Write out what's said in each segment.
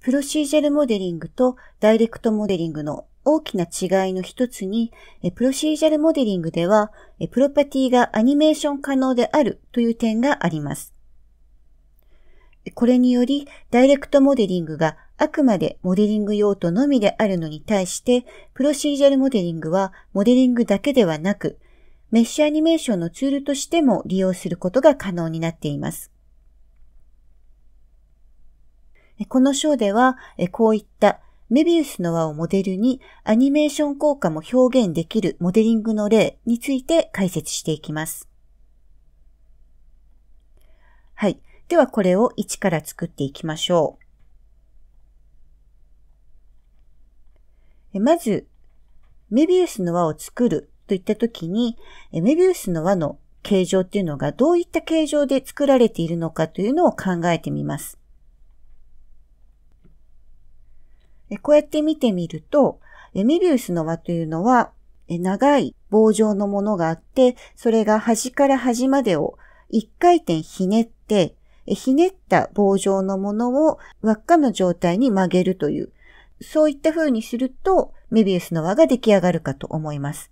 プロシージャルモデリングとダイレクトモデリングの大きな違いの一つに、プロシージャルモデリングでは、プロパティがアニメーション可能であるという点があります。これにより、ダイレクトモデリングがあくまでモデリング用途のみであるのに対して、プロシージャルモデリングはモデリングだけではなく、メッシュアニメーションのツールとしても利用することが可能になっています。この章では、こういったメビウスの輪をモデルにアニメーション効果も表現できるモデリングの例について解説していきます。はい。ではこれを1から作っていきましょう。まず、メビウスの輪を作るといったときに、メビウスの輪の形状っていうのがどういった形状で作られているのかというのを考えてみます。こうやって見てみると、メビウスの輪というのは、長い棒状のものがあって、それが端から端までを一回転ひねって、ひねった棒状のものを輪っかの状態に曲げるという、そういった風にすると、メビウスの輪が出来上がるかと思います。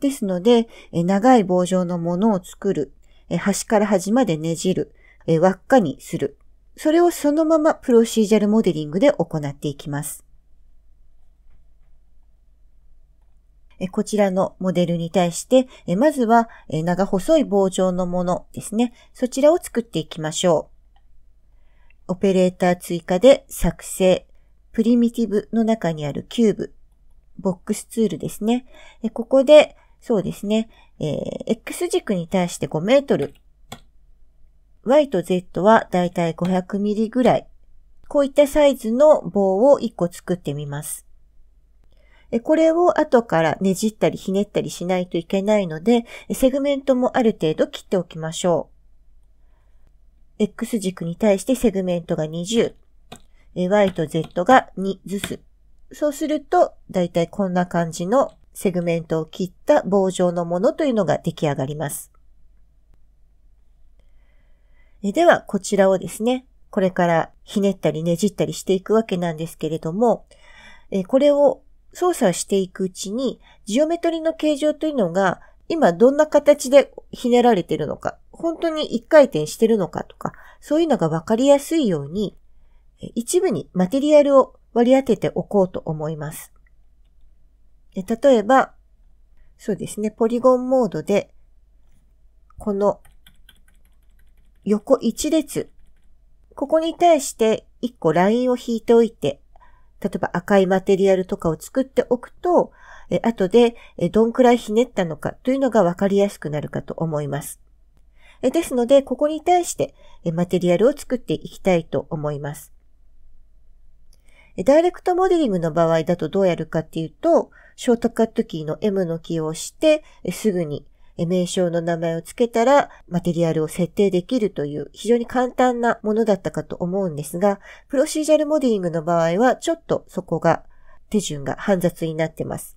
ですので、長い棒状のものを作る、端から端までねじる、輪っかにするそれをそのままプロシージャルモデリングで行っていきます。こちらのモデルに対して、まずは長細い棒状のものですね。そちらを作っていきましょう。オペレーター追加で作成、プリミティブの中にあるキューブ、ボックスツールですね。ここで、そうですね、えー、X 軸に対して5メートル Y と Z はだいたい 500mm ぐらい。こういったサイズの棒を1個作ってみます。これを後からねじったりひねったりしないといけないので、セグメントもある程度切っておきましょう。X 軸に対してセグメントが20、Y と Z が2ずつ。そうすると、だいたいこんな感じのセグメントを切った棒状のものというのが出来上がります。えでは、こちらをですね、これからひねったりねじったりしていくわけなんですけれども、えこれを操作していくうちに、ジオメトリの形状というのが、今どんな形でひねられてるのか、本当に一回転してるのかとか、そういうのがわかりやすいように、一部にマテリアルを割り当てておこうと思います。例えば、そうですね、ポリゴンモードで、この横一列。ここに対して一個ラインを引いておいて、例えば赤いマテリアルとかを作っておくと、え後でえどんくらいひねったのかというのがわかりやすくなるかと思います。えですので、ここに対してえマテリアルを作っていきたいと思います。ダイレクトモデリングの場合だとどうやるかっていうと、ショートカットキーの M のキーを押して、すぐに名称の名前を付けたら、マテリアルを設定できるという非常に簡単なものだったかと思うんですが、プロシージャルモデリングの場合は、ちょっとそこが、手順が煩雑になってます。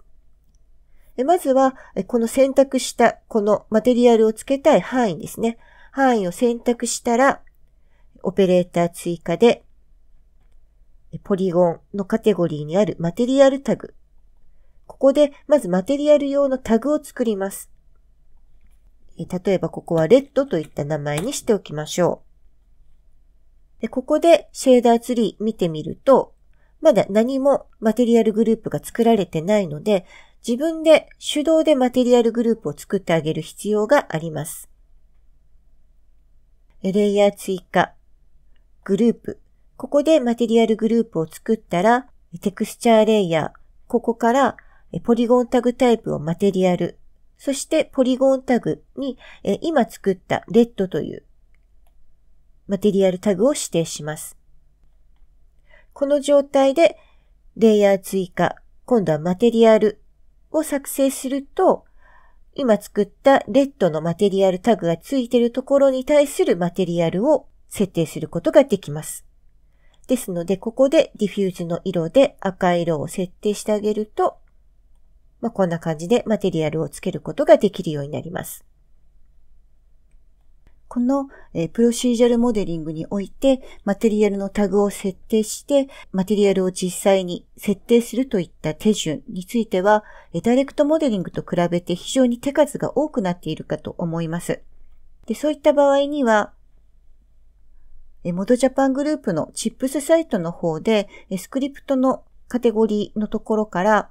まずは、この選択した、このマテリアルを付けたい範囲ですね。範囲を選択したら、オペレーター追加で、ポリゴンのカテゴリーにあるマテリアルタグ。ここで、まずマテリアル用のタグを作ります。例えばここはレッドといった名前にしておきましょう。でここでシェーダーツリー見てみると、まだ何もマテリアルグループが作られてないので、自分で手動でマテリアルグループを作ってあげる必要があります。レイヤー追加、グループ。ここでマテリアルグループを作ったら、テクスチャーレイヤー。ここからポリゴンタグタイプをマテリアル。そしてポリゴンタグに、え今作ったレッドというマテリアルタグを指定します。この状態でレイヤー追加、今度はマテリアルを作成すると、今作ったレッドのマテリアルタグがついているところに対するマテリアルを設定することができます。ですので、ここでディフューズの色で赤色を設定してあげると、まあ、こんな感じでマテリアルをつけることができるようになります。この、えプロシージャルモデリングにおいて、マテリアルのタグを設定して、マテリアルを実際に設定するといった手順については、えダイレクトモデリングと比べて非常に手数が多くなっているかと思います。でそういった場合には、えモドジャパングループのチップスサイトの方で、スクリプトのカテゴリーのところから、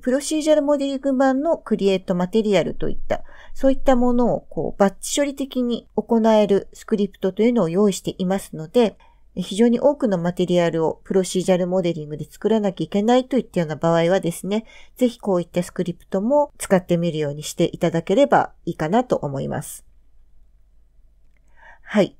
プロシージャルモデリング版のクリエイトマテリアルといった、そういったものをこうバッチ処理的に行えるスクリプトというのを用意していますので、非常に多くのマテリアルをプロシージャルモデリングで作らなきゃいけないといったような場合はですね、ぜひこういったスクリプトも使ってみるようにしていただければいいかなと思います。はい。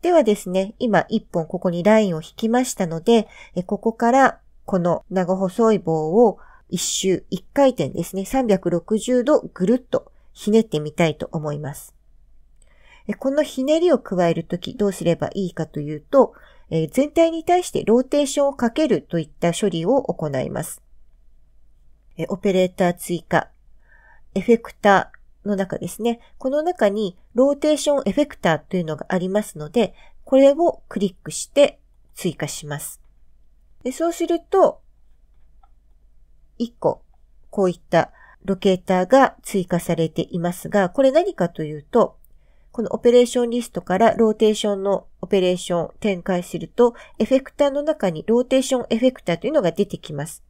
ではですね、今1本ここにラインを引きましたので、ここからこの長細い棒を一周、一回転ですね、360度ぐるっとひねってみたいと思います。このひねりを加えるときどうすればいいかというと、全体に対してローテーションをかけるといった処理を行います。オペレーター追加、エフェクターの中ですね。この中にローテーションエフェクターというのがありますので、これをクリックして追加します。そうすると、1個、こういったロケーターが追加されていますが、これ何かというと、このオペレーションリストからローテーションのオペレーション展開すると、エフェクターの中にローテーションエフェクターというのが出てきます。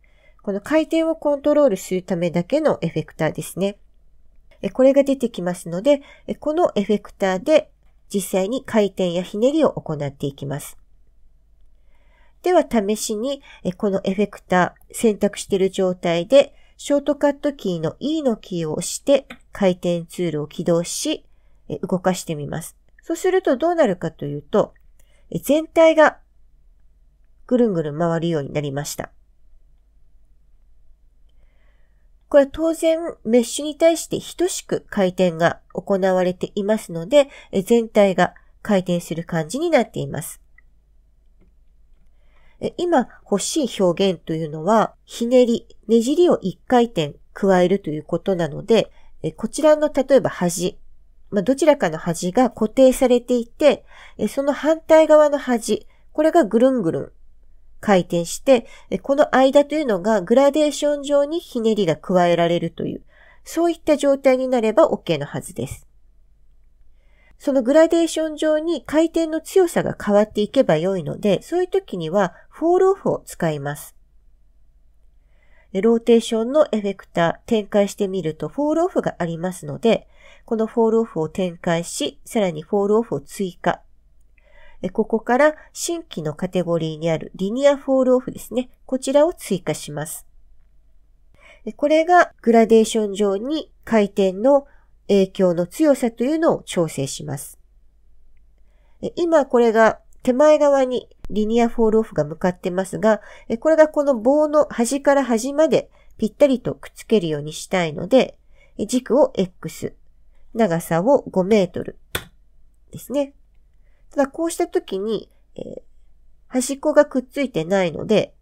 この回転をコントロールするためだけのエフェクターですね。これが出てきますので、このエフェクターで実際に回転やひねりを行っていきます。では試しに、このエフェクター選択している状態で、ショートカットキーの E のキーを押して、回転ツールを起動し、動かしてみます。そうするとどうなるかというと、全体がぐるんぐるん回るようになりました。これは当然メッシュに対して等しく回転が行われていますので、全体が回転する感じになっています。今欲しい表現というのは、ひねり、ねじりを1回転加えるということなので、こちらの例えば端、まあ、どちらかの端が固定されていて、その反対側の端、これがぐるんぐるん回転して、この間というのがグラデーション上にひねりが加えられるという、そういった状態になれば OK のはずです。そのグラデーション上に回転の強さが変わっていけば良いので、そういう時にはフォールオフを使います。ローテーションのエフェクター展開してみるとフォールオフがありますので、このフォールオフを展開し、さらにフォールオフを追加。ここから新規のカテゴリーにあるリニアフォールオフですね。こちらを追加します。これがグラデーション上に回転の影響の強さというのを調整します。今これが手前側にリニアフォールオフが向かってますが、これがこの棒の端から端までぴったりとくっつけるようにしたいので、軸を X、長さを5メートルですね。ただこうした時に、えー、端っこがくっついてないので、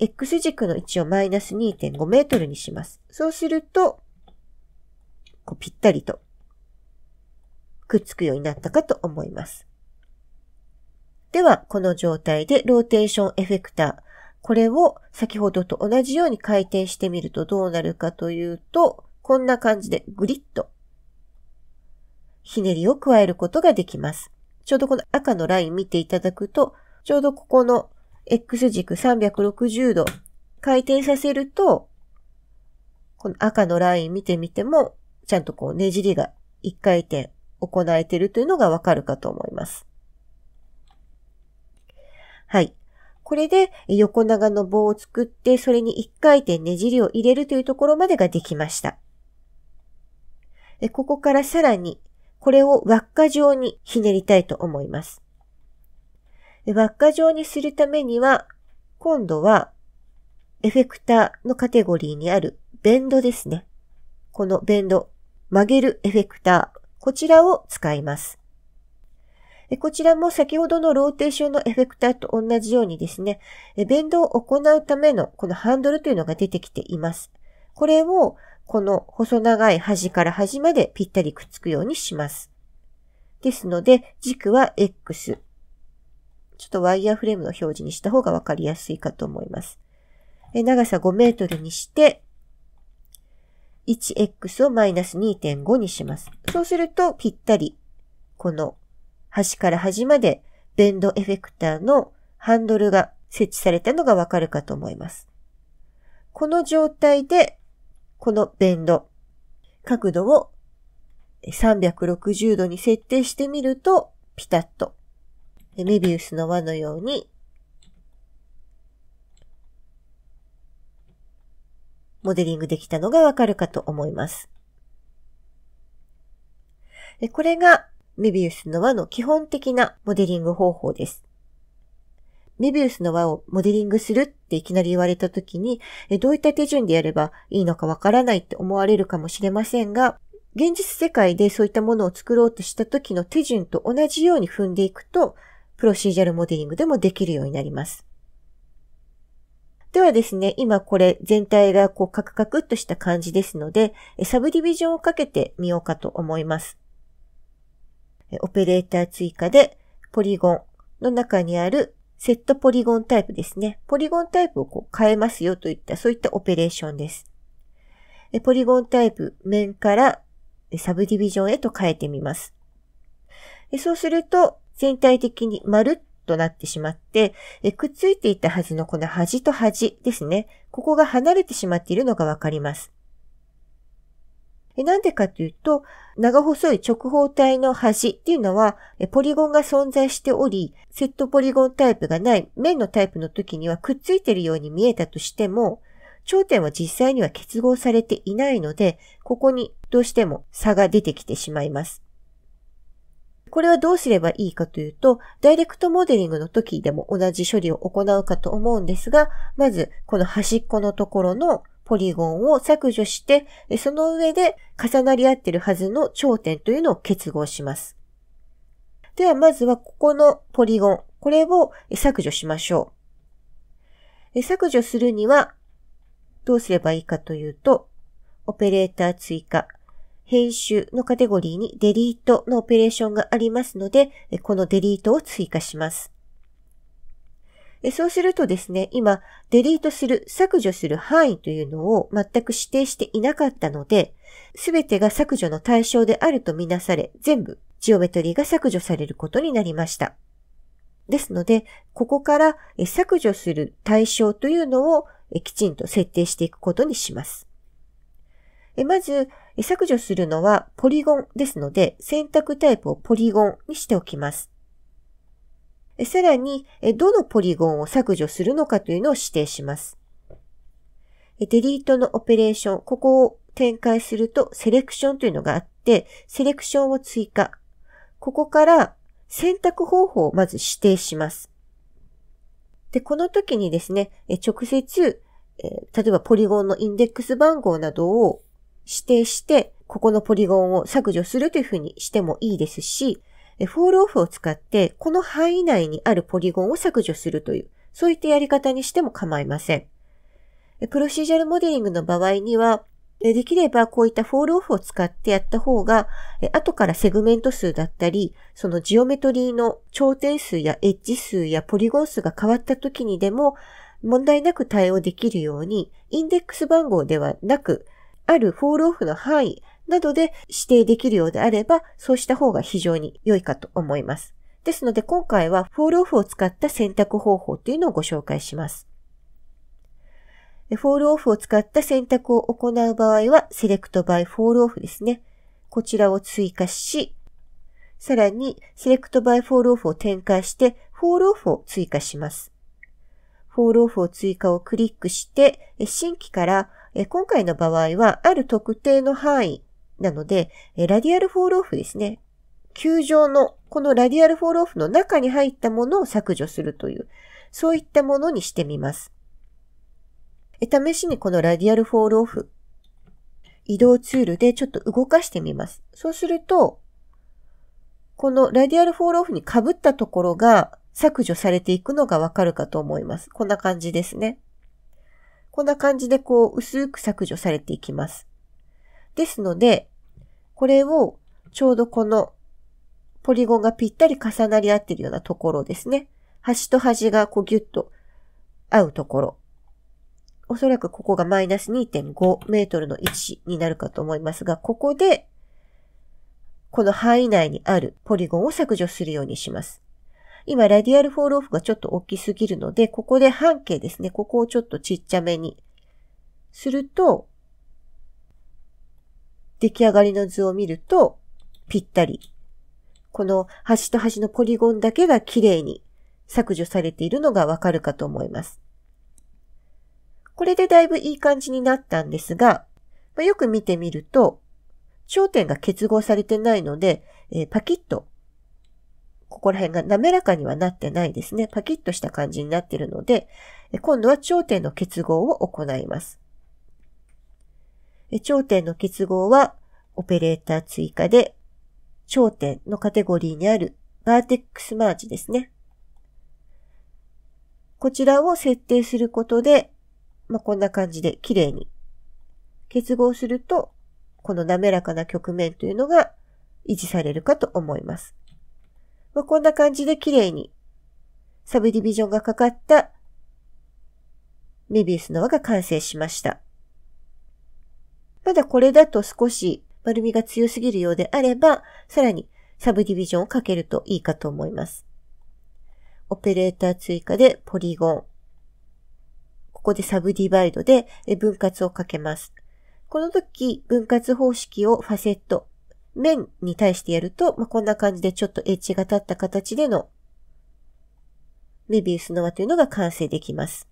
X 軸の位置をマイナス2.5メートルにします。そうすると、こうぴったりとくっつくようになったかと思います。では、この状態でローテーションエフェクター。これを先ほどと同じように回転してみるとどうなるかというと、こんな感じでグリッとひねりを加えることができます。ちょうどこの赤のライン見ていただくと、ちょうどここの X 軸360度回転させると、この赤のライン見てみても、ちゃんとこうねじりが1回転行えてるというのがわかるかと思います。はい。これで横長の棒を作って、それに1回転ねじりを入れるというところまでができました。ここからさらに、これを輪っか状にひねりたいと思います。輪っか状にするためには、今度は、エフェクターのカテゴリーにあるベンドですね。このベンド、曲げるエフェクター、こちらを使います。こちらも先ほどのローテーションのエフェクターと同じようにですね、弁ドを行うためのこのハンドルというのが出てきています。これをこの細長い端から端までぴったりくっつくようにします。ですので、軸は X。ちょっとワイヤーフレームの表示にした方がわかりやすいかと思います。長さ5メートルにして、1x をマイナス2.5にします。そうするとぴったり、この端から端までベンドエフェクターのハンドルが設置されたのがわかるかと思います。この状態で、このベンド、角度を360度に設定してみると、ピタッと、メビウスの輪のように、モデリングできたのがわかるかと思います。これがメビウスの輪の基本的なモデリング方法です。メビウスの輪をモデリングするっていきなり言われた時に、どういった手順でやればいいのかわからないって思われるかもしれませんが、現実世界でそういったものを作ろうとした時の手順と同じように踏んでいくと、プロシージャルモデリングでもできるようになります。ではですね、今これ全体がこうカクカクっとした感じですので、サブディビジョンをかけてみようかと思います。オペレーター追加で、ポリゴンの中にあるセットポリゴンタイプですね。ポリゴンタイプをこう変えますよといった、そういったオペレーションです。ポリゴンタイプ面からサブディビジョンへと変えてみます。そうすると、全体的に丸っとなってしまって、くっついていたはずのこの端と端ですね。ここが離れてしまっているのがわかります。なんでかというと、長細い直方体の端っていうのは、ポリゴンが存在しており、セットポリゴンタイプがない面のタイプの時にはくっついているように見えたとしても、頂点は実際には結合されていないので、ここにどうしても差が出てきてしまいます。これはどうすればいいかというと、ダイレクトモデリングの時でも同じ処理を行うかと思うんですが、まずこの端っこのところのポリゴンを削除して、その上で重なり合ってるはずの頂点というのを結合します。では、まずはここのポリゴン、これを削除しましょう。削除するには、どうすればいいかというと、オペレーター追加、編集のカテゴリーにデリートのオペレーションがありますので、このデリートを追加します。そうするとですね、今、デリートする、削除する範囲というのを全く指定していなかったので、すべてが削除の対象であるとみなされ、全部、ジオメトリーが削除されることになりました。ですので、ここから削除する対象というのをきちんと設定していくことにします。まず、削除するのはポリゴンですので、選択タイプをポリゴンにしておきます。さらに、どのポリゴンを削除するのかというのを指定します。デリートのオペレーション、ここを展開するとセレクションというのがあって、セレクションを追加。ここから選択方法をまず指定します。で、この時にですね、直接、例えばポリゴンのインデックス番号などを指定して、ここのポリゴンを削除するというふうにしてもいいですし、フォールオフを使って、この範囲内にあるポリゴンを削除するという、そういったやり方にしても構いません。プロシージャルモデリングの場合には、できればこういったフォールオフを使ってやった方が、後からセグメント数だったり、そのジオメトリーの頂点数やエッジ数やポリゴン数が変わった時にでも問題なく対応できるように、インデックス番号ではなく、あるフォールオフの範囲などで指定できるようであれば、そうした方が非常に良いかと思います。ですので今回はフォールオフを使った選択方法というのをご紹介します。フォールオフを使った選択を行う場合は、セレクト by フォールオフですね。こちらを追加し、さらに、セレクト by フォールオフを展開して、フォールオフを追加します。フォールオフを追加をクリックして、新規から、今回の場合は、ある特定の範囲なので、ラディアルフォールオフですね。球状の、このラディアルフォールオフの中に入ったものを削除するという、そういったものにしてみます。試しにこのラディアルフォールオフ、移動ツールでちょっと動かしてみます。そうすると、このラディアルフォールオフに被ったところが削除されていくのがわかるかと思います。こんな感じですね。こんな感じでこう薄く削除されていきます。ですので、これをちょうどこのポリゴンがぴったり重なり合ってるようなところですね。端と端がこうギュッと合うところ。おそらくここがマイナス2.5メートルの位置になるかと思いますが、ここで、この範囲内にあるポリゴンを削除するようにします。今、ラディアルフォールオフがちょっと大きすぎるので、ここで半径ですね、ここをちょっとちっちゃめにすると、出来上がりの図を見ると、ぴったり。この端と端のポリゴンだけが綺麗に削除されているのがわかるかと思います。これでだいぶいい感じになったんですが、まよく見てみると、頂点が結合されてないので、えー、パキッと、ここら辺が滑らかにはなってないですね。パキッとした感じになっているので、今度は頂点の結合を行います。頂点の結合はオペレーター追加で、頂点のカテゴリーにあるバーテックスマージですね。こちらを設定することで、まあ、こんな感じで綺麗に結合すると、この滑らかな局面というのが維持されるかと思います。まあ、こんな感じで綺麗にサブディビジョンがかかったメビウスの輪が完成しました。まだこれだと少し丸みが強すぎるようであれば、さらにサブディビジョンをかけるといいかと思います。オペレーター追加でポリゴン。ここでサブディバイドで分割をかけます。この時、分割方式をファセット、面に対してやると、まあ、こんな感じでちょっとエッジが立った形でのメビウスの輪というのが完成できます。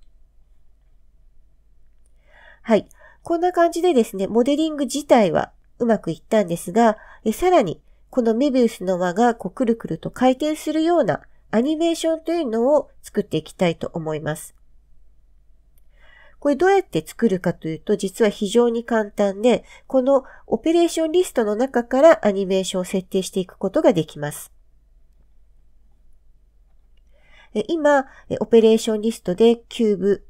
はい。こんな感じでですね、モデリング自体はうまくいったんですが、さらに、このメビウスの輪がこうくるくると回転するようなアニメーションというのを作っていきたいと思います。これどうやって作るかというと、実は非常に簡単で、このオペレーションリストの中からアニメーションを設定していくことができます。今、オペレーションリストでキューブ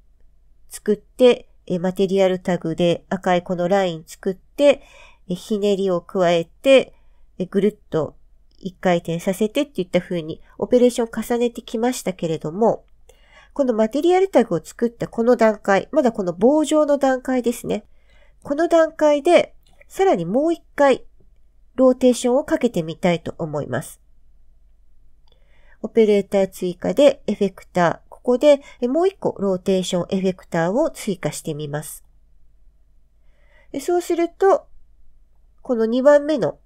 作って、えマテリアルタグで赤いこのライン作って、えひねりを加えて、えぐるっと一回転させてっていった風にオペレーション重ねてきましたけれども、このマテリアルタグを作ったこの段階、まだこの棒状の段階ですね。この段階で、さらにもう一回、ローテーションをかけてみたいと思います。オペレーター追加でエフェクター、ここでもう一個ローテーションエフェクターを追加してみます。そうすると、この2番目の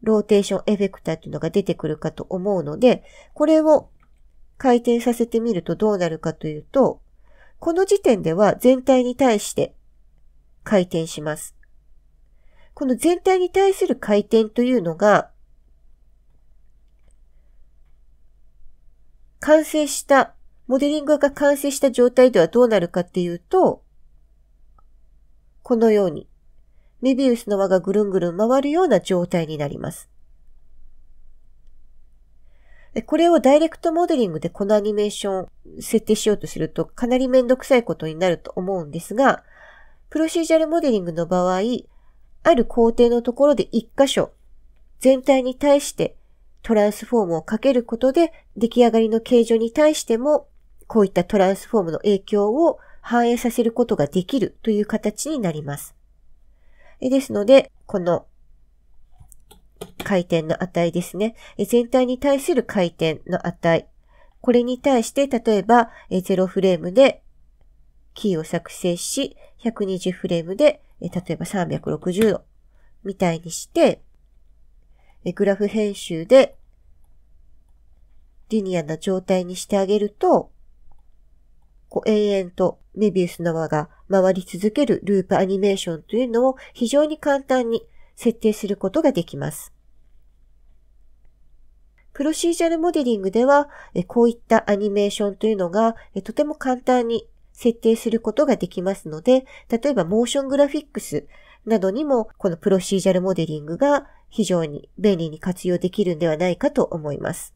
ローテーションエフェクターというのが出てくるかと思うので、これを回転させてみるとどうなるかというと、この時点では全体に対して回転します。この全体に対する回転というのが、完成したモデリングが完成した状態ではどうなるかっていうと、このように、メビウスの輪がぐるんぐるん回るような状態になります。これをダイレクトモデリングでこのアニメーション設定しようとするとかなりめんどくさいことになると思うんですが、プロシージャルモデリングの場合、ある工程のところで一箇所、全体に対してトランスフォームをかけることで出来上がりの形状に対してもこういったトランスフォームの影響を反映させることができるという形になります。ですので、この回転の値ですね。全体に対する回転の値。これに対して、例えば0フレームでキーを作成し、120フレームで、例えば360度みたいにして、グラフ編集でリニアな状態にしてあげると、こう永遠とメビウスの輪が回り続けるループアニメーションというのを非常に簡単に設定することができます。プロシージャルモデリングでは、こういったアニメーションというのがとても簡単に設定することができますので、例えばモーショングラフィックスなどにもこのプロシージャルモデリングが非常に便利に活用できるんではないかと思います。